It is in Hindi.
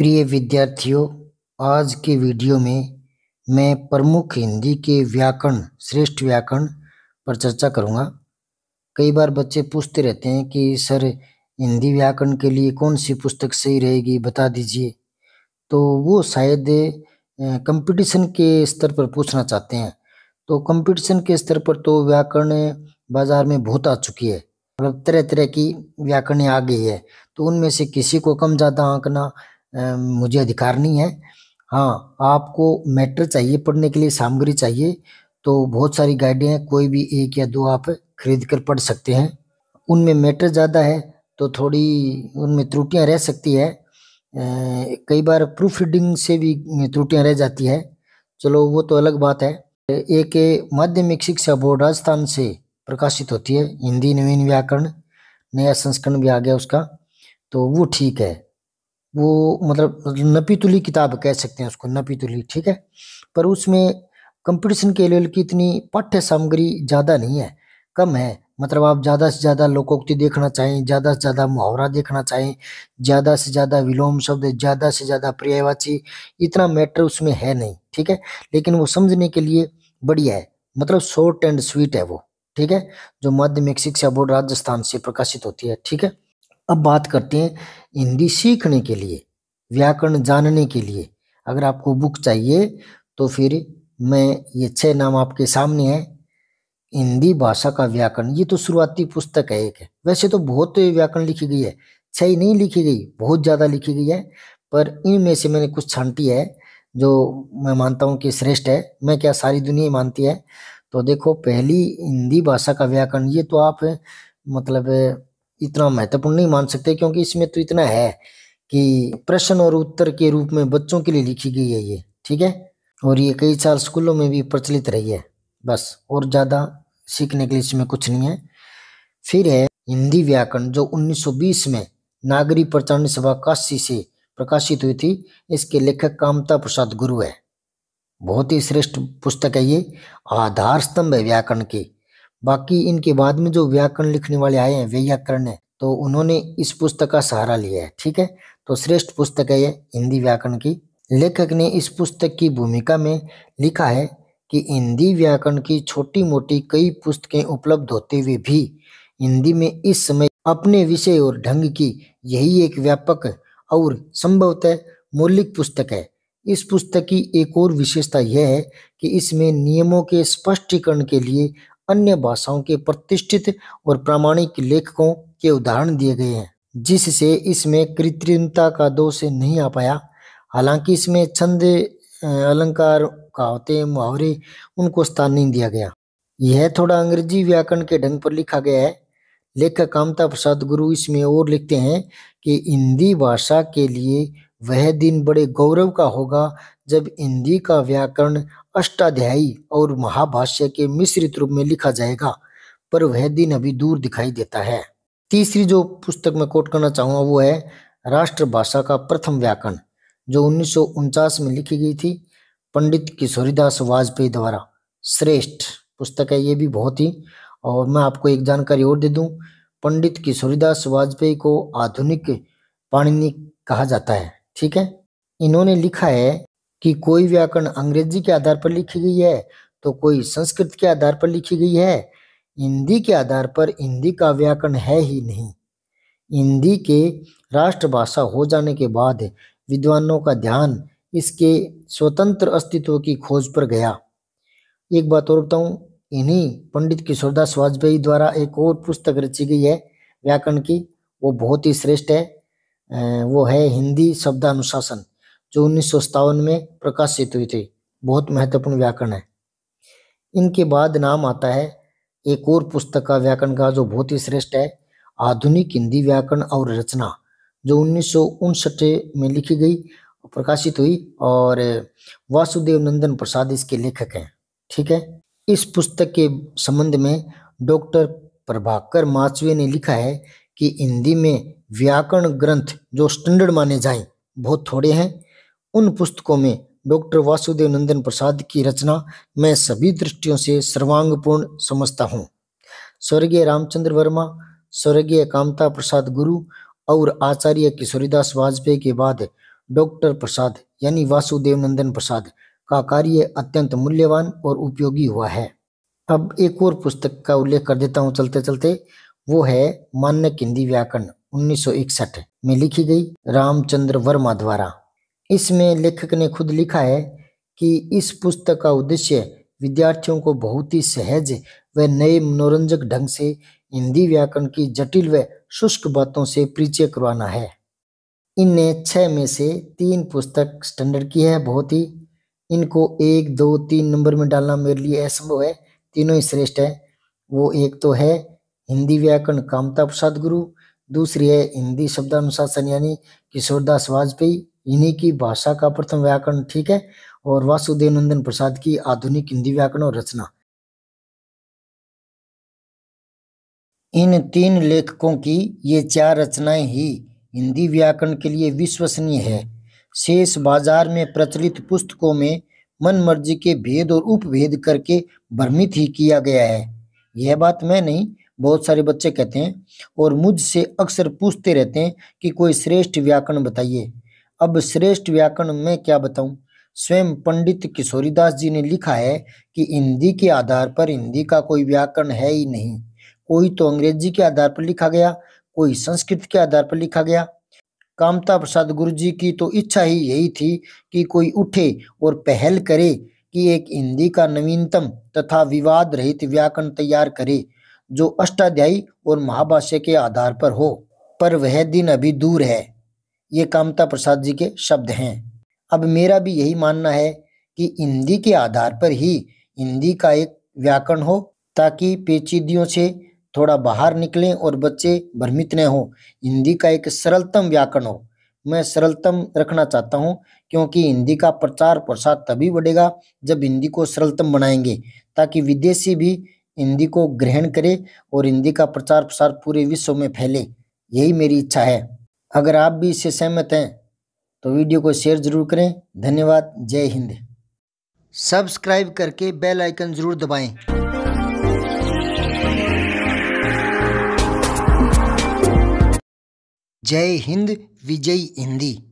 प्रिय विद्यार्थियों आज के वीडियो में मैं प्रमुख हिंदी के व्याकरण श्रेष्ठ व्याकरण पर चर्चा करूंगा कई बार बच्चे पूछते रहते हैं कि सर हिंदी व्याकरण के लिए कौन सी पुस्तक सही रहेगी बता दीजिए तो वो शायद कंपटीशन के स्तर पर पूछना चाहते हैं तो कंपटीशन के स्तर पर तो व्याकरण बाज़ार में बहुत आ चुकी है मतलब तरह तरह की व्याकरण आ गई है तो उनमें से किसी को कम ज़्यादा आंकना मुझे अधिकार नहीं है हाँ आपको मैटर चाहिए पढ़ने के लिए सामग्री चाहिए तो बहुत सारी गाइडें हैं कोई भी एक या दो आप खरीद कर पढ़ सकते हैं उनमें मैटर ज़्यादा है तो थोड़ी उनमें त्रुटियाँ रह सकती है कई बार प्रूफ रीडिंग से भी त्रुटियाँ रह जाती है चलो वो तो अलग बात है एक माध्यमिक शिक्षा बोर्ड राजस्थान से प्रकाशित होती है हिंदी नवीन व्याकरण नया संस्करण भी आ गया उसका तो वो ठीक है वो मतलब नपीतुली किताब कह सकते हैं उसको नपीतुली ठीक है पर उसमें कंपटीशन के लेवल की इतनी पाठ्य सामग्री ज़्यादा नहीं है कम है मतलब आप ज़्यादा से ज़्यादा लोकोक्ति देखना चाहें ज़्यादा से ज़्यादा मुहावरा देखना चाहें ज़्यादा से ज़्यादा विलोम शब्द ज़्यादा से ज़्यादा पर्यायवाची इतना मैटर उसमें है नहीं ठीक है लेकिन वो समझने के लिए बढ़िया है मतलब शॉर्ट एंड स्वीट है वो ठीक है जो माध्यमिक शिक्षा बोर्ड राजस्थान से प्रकाशित होती है ठीक है अब बात करते हैं हिंदी सीखने के लिए व्याकरण जानने के लिए अगर आपको बुक चाहिए तो फिर मैं ये छह नाम आपके सामने हैं हिंदी भाषा का व्याकरण ये तो शुरुआती पुस्तक है एक है वैसे तो बहुत तो व्याकरण लिखी गई है छह ही नहीं लिखी गई बहुत ज़्यादा लिखी गई है पर इनमें से मैंने कुछ छांटी है जो मैं मानता हूँ कि श्रेष्ठ है मैं क्या सारी दुनिया मानती है तो देखो पहली हिंदी भाषा का व्याकरण ये तो आप मतलब इतना महत्वपूर्ण नहीं मान सकते क्योंकि इसमें तो इतना है कि प्रश्न और उत्तर के रूप में बच्चों के लिए लिखी गई है ये ठीक है और ये कई साल स्कूलों में भी प्रचलित रही है बस और ज़्यादा सीखने के लिए इसमें कुछ नहीं है फिर है हिंदी व्याकरण जो 1920 में नागरी प्रचारण सभा काशी से प्रकाशित हुई थी इसके लेखक कामता प्रसाद गुरु है बहुत ही श्रेष्ठ पुस्तक है ये आधार स्तंभ है व्याकरण की बाकी इनके बाद में जो व्याकरण लिखने वाले आए हैं व्याकरण है तो उन्होंने इस पुस्तक का सहारा लिया है ठीक है तो श्रेष्ठ पुस्तक है ये हिंदी व्याकरण की लेखक ने इस पुस्तक की भूमिका में लिखा है कि हिंदी व्याकरण की छोटी मोटी कई पुस्तकें उपलब्ध होते हुए भी हिंदी में इस समय अपने विषय और ढंग की यही एक व्यापक और संभवतः मौलिक पुस्तक है इस पुस्तक की एक और विशेषता यह है कि इसमें नियमों के स्पष्टीकरण के लिए अन्य भाषाओं के प्रतिष्ठित और प्रामाणिक लेखकों के उदाहरण दिए गए हैं जिससे इसमें कृत्रिमता का दोष नहीं आ पाया हालांकि इसमें छंद अलंकार कहावते मुहावरे उनको स्थान नहीं दिया गया यह थोड़ा अंग्रेजी व्याकरण के ढंग पर लिखा गया है लेखक कामता प्रसाद गुरु इसमें और लिखते हैं कि हिंदी भाषा के लिए वह दिन बड़े गौरव का होगा जब हिंदी का व्याकरण अष्टाध्यायी और महाभाष्य के मिश्रित रूप में लिखा जाएगा पर वह दिन अभी दूर दिखाई देता है तीसरी जो पुस्तक मैं कोट करना चाहूँगा वो है राष्ट्रभाषा का प्रथम व्याकरण जो उन्नीस में लिखी गई थी पंडित किशोरीदास वाजपेयी द्वारा श्रेष्ठ पुस्तक है ये भी बहुत ही और मैं आपको एक जानकारी और दे दूं पंडित किशोरीदास वाजपेयी को आधुनिक पाणिनि कहा जाता है ठीक है इन्होंने लिखा है कि कोई व्याकरण अंग्रेजी के आधार पर लिखी गई है तो कोई संस्कृत के आधार पर लिखी गई है हिंदी के आधार पर हिंदी का व्याकरण है ही नहीं हिंदी के राष्ट्रभाषा हो जाने के बाद विद्वानों का ध्यान इसके स्वतंत्र अस्तित्व की खोज पर गया एक बात और बताऊँ इन्हीं पंडित किशोरदास वाजपेयी द्वारा एक और पुस्तक रची गई है व्याकरण की वो बहुत ही श्रेष्ठ है वो है हिंदी शब्दानुशासन जो उन्नीस में प्रकाशित हुई थी बहुत महत्वपूर्ण व्याकरण है इनके बाद नाम आता है एक और पुस्तक का व्याकरण का जो बहुत ही श्रेष्ठ है आधुनिक हिंदी व्याकरण और रचना जो उन्नीस में लिखी गई प्रकाशित हुई और वासुदेव नंदन प्रसाद इसके लेखक हैं ठीक है इस पुस्तक के संबंध में डॉक्टर प्रभाकर माचवे ने लिखा है कि हिंदी में व्याकरण ग्रंथ जो स्टैंडर्ड माने जाएं बहुत थोड़े हैं उन पुस्तकों में डॉक्टर वासुदेव नंदन प्रसाद की रचना मैं सभी दृष्टियों से सर्वांगपूर्ण समझता हूँ स्वर्गीय रामचंद्र वर्मा स्वर्गीय कामता प्रसाद गुरु और आचार्य किशोरीदास वाजपेयी के बाद डॉक्टर प्रसाद यानी वासुदेव नंदन प्रसाद का कार्य अत्यंत मूल्यवान और उपयोगी हुआ है अब एक और पुस्तक का उल्लेख कर देता हूँ चलते चलते वो है मानक हिंदी व्याकरण 1961 में लिखी गई रामचंद्र वर्मा द्वारा इसमें लेखक ने खुद लिखा है कि इस पुस्तक का उद्देश्य विद्यार्थियों को बहुत ही सहज व नए मनोरंजक ढंग से हिंदी व्याकरण की जटिल व शुष्क बातों से परिचय करवाना है इनने छः में से तीन पुस्तक स्टैंडर्ड की है बहुत ही इनको एक दो तीन नंबर में डालना मेरे लिए असंभव है तीनों ही श्रेष्ठ है वो एक तो है हिंदी व्याकरण कामता प्रसाद गुरु दूसरी है हिंदी शब्द अनुशासन यानी किशोरदास वाजपेयी इन्हीं की भाषा का प्रथम व्याकरण ठीक है और वासुदेव नंदन प्रसाद की आधुनिक हिंदी व्याकरण और रचना इन तीन लेखकों की ये चार रचनाएं ही हिंदी व्याकरण के लिए विश्वसनीय है शेष बाजार में प्रचलित पुस्तकों में मन मर्जी के भेद और उपभेद करके भ्रमित ही किया गया है यह बात मैं नहीं बहुत सारे बच्चे कहते हैं और मुझसे अक्सर पूछते रहते हैं कि कोई श्रेष्ठ व्याकरण बताइए अब श्रेष्ठ व्याकरण में क्या बताऊं स्वयं पंडित किशोरीदास जी ने लिखा है कि हिंदी के आधार पर हिंदी का कोई व्याकरण है ही नहीं कोई तो अंग्रेजी के आधार पर लिखा गया कोई संस्कृत के आधार पर लिखा गया कामता प्रसाद गुरु जी की तो इच्छा ही यही थी कि कोई उठे और पहल करे कि एक हिंदी का नवीनतम तथा विवाद रहित व्याकरण तैयार करे जो अष्टाध्यायी और महाभाष्य के आधार पर हो पर वह दिन अभी दूर है ये कामता प्रसाद जी के शब्द हैं अब मेरा भी यही मानना है कि हिंदी के आधार पर ही हिंदी का एक व्याकरण हो ताकि पेचीदियों से थोड़ा बाहर निकलें और बच्चे भ्रमित न हो हिंदी का एक सरलतम व्याकरण हो मैं सरलतम रखना चाहता हूँ क्योंकि हिंदी का प्रचार प्रसार तभी बढ़ेगा जब हिंदी को सरलतम बनाएंगे ताकि विदेशी भी हिंदी को ग्रहण करे और हिंदी का प्रचार प्रसार पूरे विश्व में फैले यही मेरी इच्छा है अगर आप भी इससे सहमत हैं तो वीडियो को शेयर ज़रूर करें धन्यवाद जय हिंद सब्सक्राइब करके बेल आइकन ज़रूर दबाएं जय हिंद विजय हिंदी